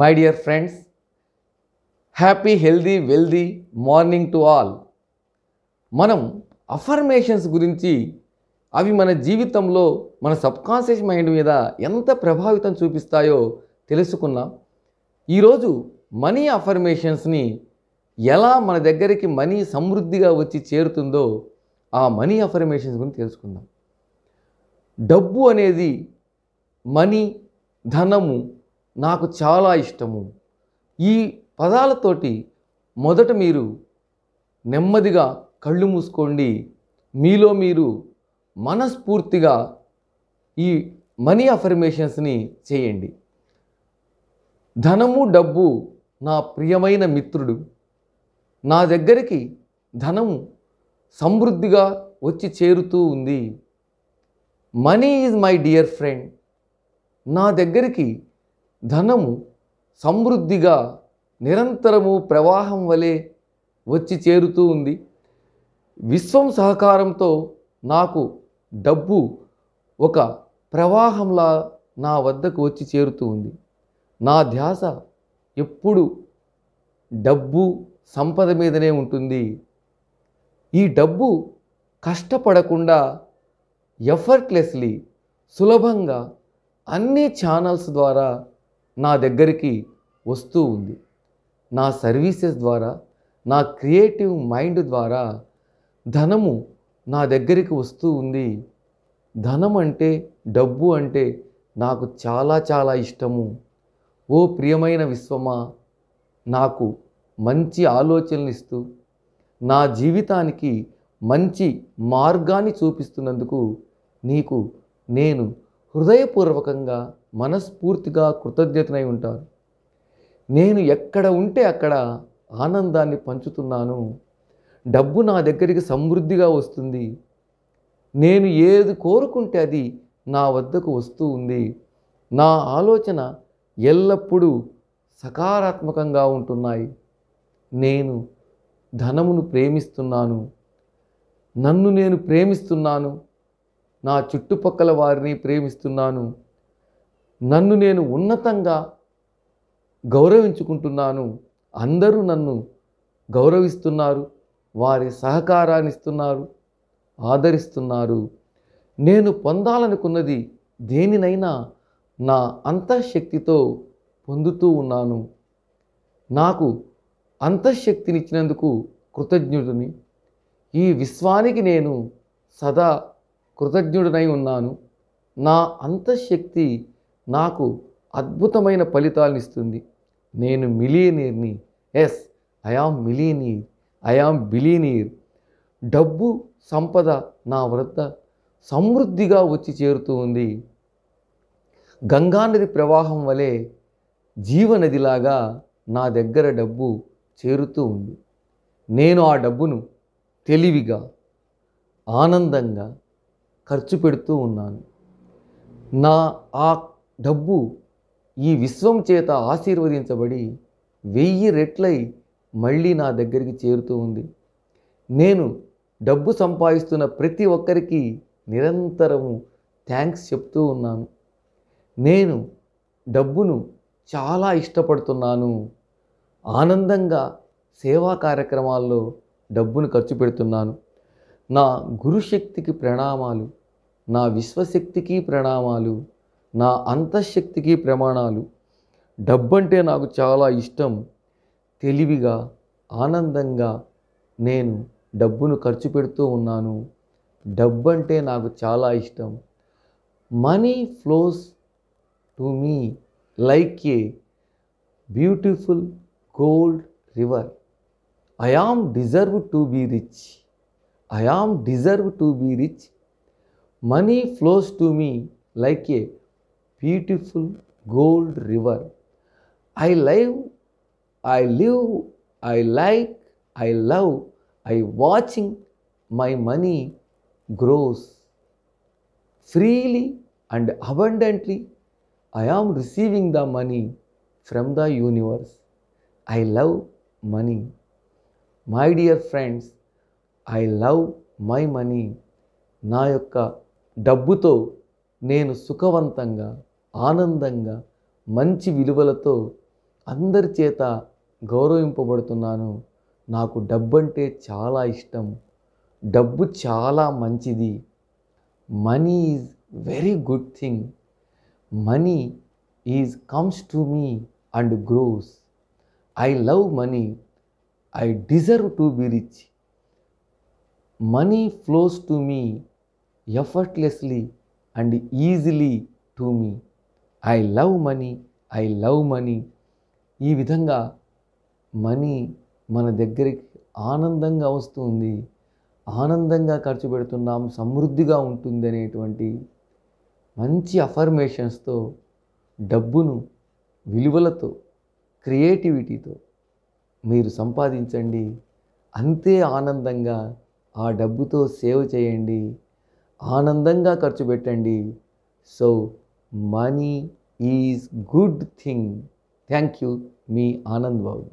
My dear friends happy healthy wealthy morning to all మనం affirmations గురించి అవి మన జీవితంలో మన సబ్కాన్షియస్ మైండ్ మీద ఎంత ప్రభావితం చూపిస్తాయో తెలుసుకున్నాం ఈరోజు మనీ అఫర్మేషన్స్ని ఎలా మన దగ్గరికి మనీ సమృద్ధిగా వచ్చి చేరుతుందో ఆ మనీ అఫర్మేషన్స్ గురించి తెలుసుకుందాం డబ్బు అనేది మనీ ధనము నాకు చాలా ఇష్టము ఈ పదాలతోటి మొదట మీరు నెమ్మదిగా కళ్ళు మూసుకోండి మీలో మీరు మనస్ఫూర్తిగా ఈ మనీ అఫర్మేషన్స్ని చేయండి ధనము డబ్బు నా ప్రియమైన మిత్రుడు నా దగ్గరికి ధనం సమృద్ధిగా వచ్చి చేరుతూ ఉంది money is my dear friend నా దగ్గరికి ధనము సమృద్ధిగా నిరంతరము ప్రవాహం వలె వచ్చి చేరుతూ ఉంది విశ్వం సహకారంతో నాకు డబ్బు ఒక ప్రవాహంలా నా వద్దకు వచ్చి చేరుతూ ఉంది నా ధ్యాస ఎప్పుడు డబ్బు సంపద మీదనే ఉంటుంది ఈ డబ్బు కష్టపడకుండా ఎఫర్ట్లెస్లీ సులభంగా అన్ని ఛానల్స్ ద్వారా నా దగ్గరికి వస్తూ ఉంది నా సర్వీసెస్ ద్వారా నా క్రియేటివ్ మైండ్ ద్వారా ధనము నా దగ్గరికి వస్తూ ఉంది ధనం అంటే డబ్బు అంటే నాకు చాలా చాలా ఇష్టము ఓ ప్రియమైన విశ్వమా నాకు మంచి ఆలోచనలు ఇస్తూ నా జీవితానికి మంచి మార్గాన్ని చూపిస్తున్నందుకు నీకు నేను హృదయపూర్వకంగా మనస్ఫూర్తిగా కృతజ్ఞతనై ఉంటారు నేను ఎక్కడ ఉంటే అక్కడ ఆనందాన్ని పంచుతున్నాను డబ్బు నా దగ్గరికి సమృద్ధిగా వస్తుంది నేను ఏది కోరుకుంటే అది నా వద్దకు వస్తూ ఉంది నా ఆలోచన ఎల్లప్పుడూ సకారాత్మకంగా ఉంటున్నాయి నేను ధనమును ప్రేమిస్తున్నాను నన్ను నేను ప్రేమిస్తున్నాను నా చుట్టుపక్కల వారిని ప్రేమిస్తున్నాను నన్ను నేను ఉన్నతంగా గౌరవించుకుంటున్నాను అందరూ నన్ను గౌరవిస్తున్నారు వారి సహకారాన్ని ఇస్తున్నారు ఆదరిస్తున్నారు నేను పొందాలనుకున్నది దేనినైనా నా అంతఃశక్తితో పొందుతూ ఉన్నాను నాకు అంతఃశక్తినిచ్చినందుకు కృతజ్ఞుడిని ఈ విశ్వానికి నేను సదా కృతజ్ఞుడినై ఉన్నాను నా అంతఃశక్తి నాకు అద్భుతమైన ఫలితాలను ఇస్తుంది నేను మిలియనీర్ని yes I am millionaire I am billionaire డబ్బు సంపద నా వద్ద సమృద్ధిగా వచ్చి చేరుతూ ఉంది గంగానది ప్రవాహం వలె జీవనదిలాగా నా దగ్గర డబ్బు చేరుతూ ఉంది నేను ఆ డబ్బును తెలివిగా ఆనందంగా ఖర్చు పెడుతూ ఉన్నాను నా ఆ డబ్బు ఈ విశ్వం చేత ఆశీర్వదించబడి వెయ్యి రెట్లై మళ్ళీ నా దగ్గరికి చేరుతూ ఉంది నేను డబ్బు సంపాదిస్తున్న ప్రతి ఒక్కరికి నిరంతరము థ్యాంక్స్ చెప్తూ ఉన్నాను నేను డబ్బును చాలా ఇష్టపడుతున్నాను ఆనందంగా సేవా కార్యక్రమాల్లో డబ్బును ఖర్చు పెడుతున్నాను నా గురుశక్తికి ప్రణామాలు నా విశ్వశక్తికి ప్రణామాలు నా అంతఃశక్తికి ప్రమాణాలు డబ్బంటే నాకు చాలా ఇష్టం తెలివిగా ఆనందంగా నేను డబ్బును ఖర్చు పెడుతూ ఉన్నాను డబ్బంటే నాకు చాలా ఇష్టం money flows to me like a beautiful gold river I am deserve to be rich I am deserve to be rich money flows to me like a beautiful gold river I live I live I like I love I watching my money grows freely and abundantly I am receiving the money from the universe I love money my dear friends I love my money నా యొక్క డబ్బుతో నేను సుఖవంతంగా ఆనందంగా మంచి విలువలతో అందరి చేత గౌరవింపబడుతున్నాను నాకు డబ్బు అంటే చాలా ఇష్టం డబ్బు చాలా మంచిది money is very good thing money is comes to me and grows I love money I deserve to be rich money flows to me effortlessly and easily to me I love money I love money ఈ విధంగా money మన దగ్గరికి ఆనందంగా వస్తుంది ఆనందంగా ఖర్చు పెడుతున్నాం సమృద్ధిగా ఉంటుంది అనేటువంటి మంచి అఫర్మేషన్స్తో డబ్బును విలువలతో క్రియేటివిటీతో మీరు సంపాదించండి అంతే ఆనందంగా ఆ డబ్బుతో సేవ్ చేయండి ఆనందంగా ఖర్చు పెట్టండి so money is good thing. Thank you, me Anand Babu.